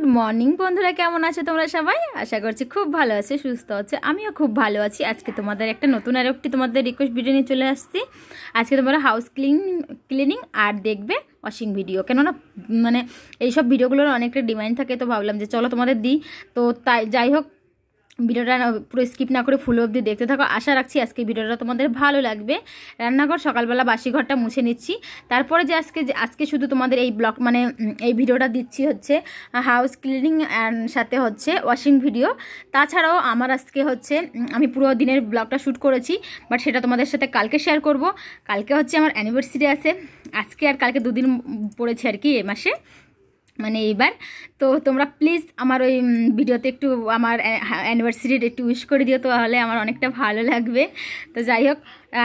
good morning বন্ধুরা কেমন আছো তোমরা সবাই আশা করছি খুব ভালো আছে সুস্থ আছে আমিও খুব ভালো আছি আজকে তোমাদের একটা নতুন আর একটি তোমাদের রিকোয়েস্ট ভিডিও নিয়ে চলে আসছি আজকে তোমরা হাউস ক্লিন ক্লিনিং আর দেখবে ওয়াশিং ভিডিও কেননা মানে এইসব ভিডিওগুলোর অনেকটা ডিমান্ড থাকে তো ভাবলাম যে চলো তোমাদের দিই তো তাই যাই হোক ভিডিওটা পুরো স্কিপ না করে ফুল অবধি দেখতে থাকো আশা রাখছি আজকে ভিডিওটা তোমাদের ভালো লাগবে রান্নাঘর সকালবেলা বাসি ঘরটা মুছে নিচ্ছি তারপরে যে আজকে যে আজকে শুধু তোমাদের এই ব্লগ মানে এই ভিডিওটা দিচ্ছি হচ্ছে হাউস ক্লিনিং সাথে হচ্ছে ওয়াশিং ভিডিও তাছাড়াও আমার আজকে হচ্ছে আমি পুরো দিনের ব্লগটা শ্যুট করেছি বাট সেটা তোমাদের সাথে কালকে শেয়ার করব কালকে হচ্ছে আমার অ্যানিভার্সারি আছে আজকে আর কালকে দুদিন পড়েছে আর কি এ মাসে মানে এইবার তো তোমরা প্লিজ আমার ওই ভিডিওতে একটু আমার অ্যানিভার্সারির একটু উইশ করে দিও তাহলে আমার অনেকটা ভালো লাগবে তো যাই হোক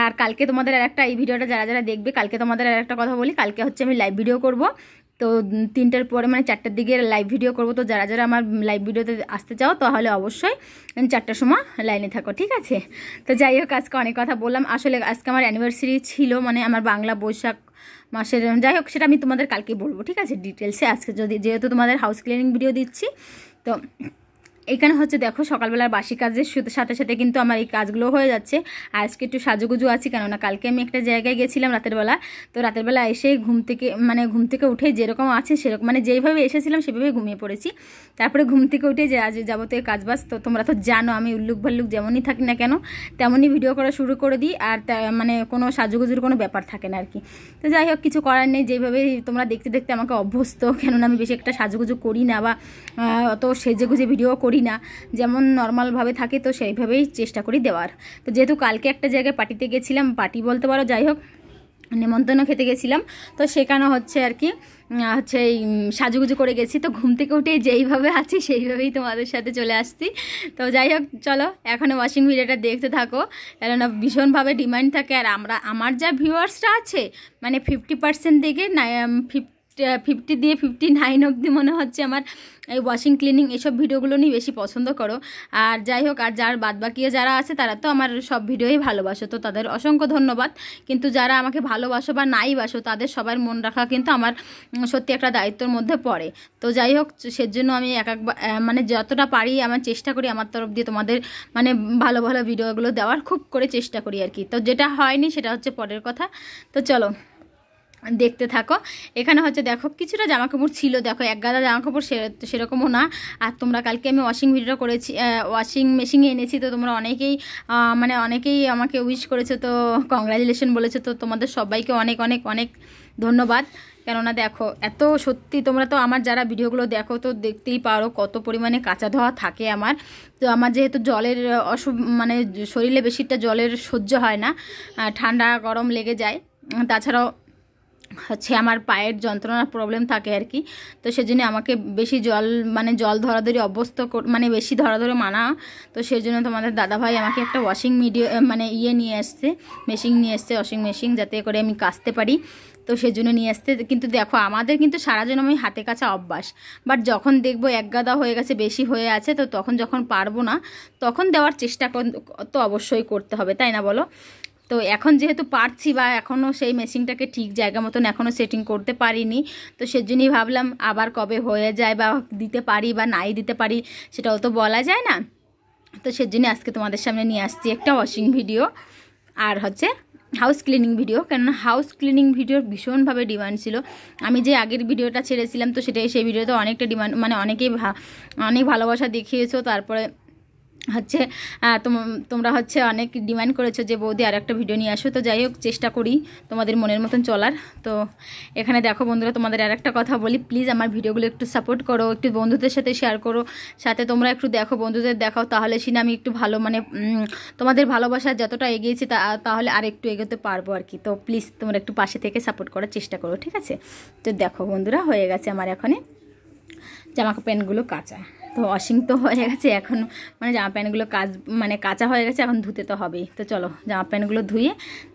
আর কালকে তোমাদের আর একটা এই ভিডিওটা যারা যারা দেখবে কালকে তোমাদের আর একটা কথা বলি কালকে হচ্ছে আমি লাইভ ভিডিও করব তো তিনটার পরে মানে চারটার দিকে লাইভ ভিডিও করব তো যারা যারা আমার লাইভ ভিডিওতে আসতে চাও তাহলে অবশ্যই চারটার সময় লাইনে থাকো ঠিক আছে তো যাই হোক আজকে অনেক কথা বললাম আসলে আজকে আমার অ্যানিভার্সারি ছিল মানে আমার বাংলা বৈশাখ মাসের যাই হোক সেটা আমি তোমাদের কালকে বলবো ঠিক আছে ডিটেলসে আজকে যদি যেহেতু তোমাদের হাউস ক্লিনিং ভিডিও দিচ্ছি তো এখানে হচ্ছে দেখো সকালবেলার বাসি কাজের সাথে সাথে কিন্তু আমার এই কাজগুলো হয়ে যাচ্ছে আজকে একটু সাজুগুজু আছি কেননা কালকে আমি একটা জায়গায় গেছিলাম রাতের বেলা তো রাতের বেলা এসে ঘুম থেকে মানে ঘুম থেকে উঠে যেরকম আছে সেরকম মানে যেইভাবে এসেছিলাম সেভাবে ঘুমিয়ে পড়েছি তারপরে ঘুম থেকে উঠে যে আজ যাবতীয় কাজবাজ তো তোমরা তো জানো আমি উল্লুক ভাল্লুক যেমনই থাকি না কেন তেমনই ভিডিও করা শুরু করে দিই আর মানে কোনো সাজুগুজুর কোনো ব্যাপার থাকে না আর কি তো যাই হোক কিছু করার নেই যেভাবে তোমরা দেখতে দেখতে আমাকে অভ্যস্ত কেননা আমি বেশি একটা সাজুগুজু করি না বা অত সেজেগুজে ভিডিও করি করি না যেমন নর্মালভাবে থাকে তো সেইভাবেই চেষ্টা করি দেওয়ার তো যেহেতু কালকে একটা জায়গায় পার্টিতে গেছিলাম পার্টি বলতে পারো যাই হোক নেমন্তন্ন খেতে গেছিলাম তো সেখানে হচ্ছে আর কি হচ্ছে এই সাজুগুজু করে গেছি তো ঘুম থেকে উঠে যেইভাবে আছি সেইভাবেই তোমাদের সাথে চলে আসছি তো যাই হোক চলো এখনও ওয়াশিং ভিডিওটা দেখতে থাকো কেননা ভীষণভাবে ডিমান্ড থাকে আর আমরা আমার যা ভিউয়ার্সরা আছে মানে ফিফটি পার্সেন্ট না ফিফটি ফিফটি দিয়ে ফিফটি নাইন অবধি মনে হচ্ছে আমার এই ওয়াশিং ক্লিনিং এসব ভিডিওগুলো নিয়ে বেশি পছন্দ করো আর যাই হোক আর যার বাদবাকিও যারা আছে তারা তো আমার সব ভিডিওই ভালোবাসো তো তাদের অসংখ্য ধন্যবাদ কিন্তু যারা আমাকে ভালোবাসো বা নাই বাসো তাদের সবার মন রাখা কিন্তু আমার সত্যি একটা দায়িত্বর মধ্যে পড়ে তো যাই হোক সেজন্য আমি এক এক মানে যতটা পারি আমার চেষ্টা করি আমার তরফ দিয়ে তোমাদের মানে ভালো ভালো ভিডিওগুলো দেওয়ার খুব করে চেষ্টা করি আর কি তো যেটা হয়নি সেটা হচ্ছে পরের কথা তো চলো দেখতে থাকো এখানে হচ্ছে দেখো কিছুটা জামাকাপড় ছিল দেখো এক গাদা জামাকাপড় সেরকমও না আর তোমরা কালকে আমি ওয়াশিং ভিডিওটা করেছি ওয়াশিং মেশিনে এনেছি তো তোমরা অনেকেই মানে অনেকেই আমাকে উইশ করেছো তো কংগ্রাচুলেশন বলেছো তো তোমাদের সবাইকে অনেক অনেক অনেক ধন্যবাদ কেননা দেখো এত সত্যি তোমরা তো আমার যারা ভিডিওগুলো দেখো তো দেখতেই পারো কত পরিমাণে কাঁচা ধোয়া থাকে আমার তো আমার যেহেতু জলের অসু মানে শরীরে বেশিটা জলের সহ্য হয় না ঠান্ডা গরম লেগে যায় তাছাড়াও হচ্ছে আমার পায়ের যন্ত্রণার প্রবলেম থাকে আর কি তো সেজন্য আমাকে বেশি জল মানে জল ধরাধরি অভ্যস্ত মানে বেশি ধরাধরে মানা তো সেই জন্য তোমাদের দাদাভাই আমাকে একটা ওয়াশিং মিডিয়া মানে ইয়ে নিয়ে আসছে মেশিন নিয়ে আসছে ওয়াশিং মেশিন যাতে করে আমি কাচতে পারি তো সেজন্য নিয়ে আসতে কিন্তু দেখো আমাদের কিন্তু সারা আমি হাতে কাছে অভ্যাস বাট যখন দেখবো এক গাদা হয়ে গেছে বেশি হয়ে আছে তো তখন যখন পারবো না তখন দেওয়ার চেষ্টা তো অবশ্যই করতে হবে তাই না বলো তো এখন যেহেতু পারছি বা এখনও সেই মেশিনটাকে ঠিক জায়গা মতন এখনও সেটিং করতে পারিনি তো সেজন্যই ভাবলাম আবার কবে হয়ে যায় বা দিতে পারি বা নাই দিতে পারি সেটাও তো বলা যায় না তো সেজন্যই আজকে তোমাদের সামনে নিয়ে আসছি একটা ওয়াশিং ভিডিও আর হচ্ছে হাউস ক্লিনিং ভিডিও কেননা হাউস ক্লিনিং ভিডিওর ভীষণভাবে ডিমান্ড ছিল আমি যে আগের ভিডিওটা ছেড়েছিলাম তো সেটাই সেই ভিডিওতে অনেকটা ডিমান্ড মানে অনেকেই অনেক ভালোবাসা দেখিয়েছো তারপরে হচ্ছে তোমরা হচ্ছে অনেক ডিমান্ড করেছো যে বৌদি আর একটা ভিডিও নিয়ে আসো তো যাই হোক চেষ্টা করি তোমাদের মনের মতন চলার তো এখানে দেখো বন্ধুরা তোমাদের আর একটা কথা বলি প্লিজ আমার ভিডিওগুলো একটু সাপোর্ট করো একটু বন্ধুদের সাথে শেয়ার করো সাথে তোমরা একটু দেখো বন্ধুদের দেখাও তাহলে সিনে আমি একটু ভালো মানে তোমাদের ভালোবাসা যতটা এগিয়েছি তাহলে আর একটু এগোতে পারবো আর কি তো প্লিজ তোমরা একটু পাশে থেকে সাপোর্ট করার চেষ্টা করো ঠিক আছে তো দেখো বন্ধুরা হয়ে গেছে আমার এখানে জামা প্যান্টগুলো কাঁচা তো ওয়াশিং তো হয়ে গেছে এখন মানে জামা প্যান্টগুলো কাজ মানে কাঁচা হয়ে গেছে এখন ধুতে তো হবেই তো চলো জামা প্যান্টগুলো ধুয়ে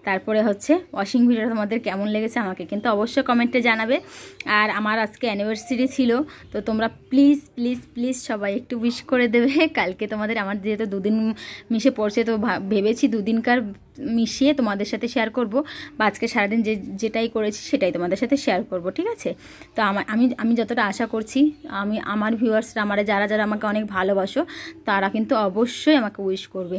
তারপরে হচ্ছে ওয়াশিং ভিডিওটা তোমাদের কেমন লেগেছে আমাকে কিন্তু অবশ্যই কমেন্টে জানাবে আর আমার আজকে অ্যানিভার্সারি ছিল তো তোমরা প্লিজ প্লিজ প্লিজ সবাই একটু উইশ করে দেবে কালকে তোমাদের আমার যেহেতু দুদিন মিশে পড়ছে তো ভেবেছি দুদিনকার মিশিয়ে তোমাদের সাথে শেয়ার করব বা আজকে সারাদিন যে যেটাই করেছি সেটাই তোমাদের সাথে শেয়ার করব ঠিক আছে তো আমার আমি আমি যতটা আশা করছি আমি আমার ভিউয়ার্সরা আমার যারা যারা আমাকে অনেক ভালোবাসো তারা কিন্তু অবশ্যই আমাকে উইশ করবে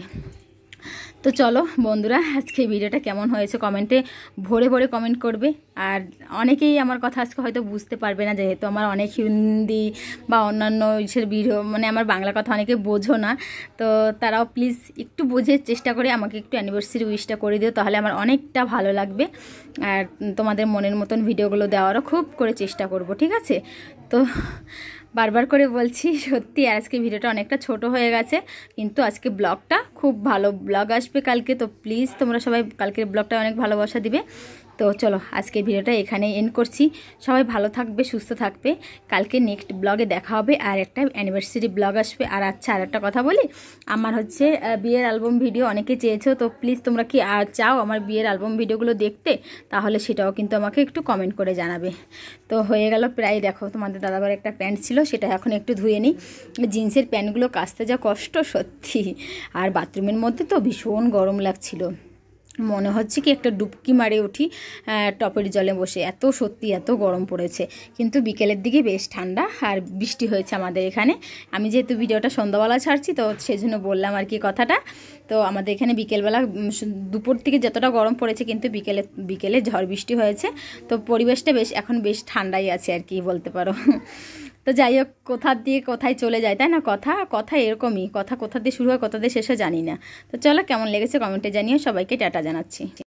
তো চলো বন্ধুরা আজকে ভিডিওটা কেমন হয়েছে কমেন্টে ভরে ভরে কমেন্ট করবে আর অনেকেই আমার কথা আজকে হয়তো বুঝতে পারবে না যেহেতু আমার অনেক হিন্দি বা অন্যান্য ইসের ভিডিও মানে আমার বাংলা কথা অনেকে বোঝো না তো তারাও প্লিজ একটু বোঝে চেষ্টা করে আমাকে একটু অ্যানিভার্সারি উইশটা করে দিও তাহলে আমার অনেকটা ভালো লাগবে আর তোমাদের মনের মতন ভিডিওগুলো দেওয়ারও খুব করে চেষ্টা করব ঠিক আছে তো বারবার করে বলছি সত্যি আজকে ভিডিওটা অনেকটা ছোট হয়ে গেছে কিন্তু আজকে ব্লগটা খুব ভালো ব্লগ আসবে কালকে তো প্লিজ তোমরা সবাই কালকের ব্লগটা অনেক ভালোবাসা দিবে তো চলো আজকে ভিডিওটা এখানে এন্ড করছি সবাই ভালো থাকবে সুস্থ থাকবে কালকে নেক্সট ব্লগে দেখা হবে আর একটা অ্যানিভার্সারি ব্লগ আসবে আর আচ্ছা আর একটা কথা বলি আমার হচ্ছে বিয়ের অ্যালবাম ভিডিও অনেকে চেয়েছো তো প্লিজ তোমরা কি আর চাও আমার বিয়ের অ্যালবাম ভিডিওগুলো দেখতে তাহলে সেটাও কিন্তু আমাকে একটু কমেন্ট করে জানাবে তো হয়ে গেল প্রায় দেখো তোমাদের দাদাবার একটা প্যান্ট ছিল সেটা এখন একটু ধুয়ে নিই জিন্সের প্যান্টগুলো কাচতে যা কষ্ট সত্যি আর বাথরুমের মধ্যে তো ভীষণ গরম লাগছিলো মনে হচ্ছে কি একটা ডুবকি মারে উঠি টপের জলে বসে এত সত্যি এত গরম পড়েছে কিন্তু বিকেলের দিকে বেশ ঠান্ডা আর বৃষ্টি হয়েছে আমাদের এখানে আমি যেহেতু ভিডিওটা সন্ধ্যাবেলা ছাড়ছি তো সেজন্য বললাম আর কি কথাটা তো আমাদের এখানে বিকেলবেলা দুপুর থেকে যতটা গরম পড়েছে কিন্তু বিকেলে বিকেলে ঝড় বৃষ্টি হয়েছে তো পরিবেশটা বেশ এখন বেশ ঠান্ডাই আছে আর কি বলতে পারো তো যাই হোক কোথা দিয়ে কোথায় চলে যায় তাই না কথা কথা এরকমই কথা কোথা দিয়ে শুরু হয় কোথা দিয়ে শেষও জানি না তো চলো কেমন লেগেছে কমেন্টে জানিয়ে সবাইকে টাটা জানাচ্ছি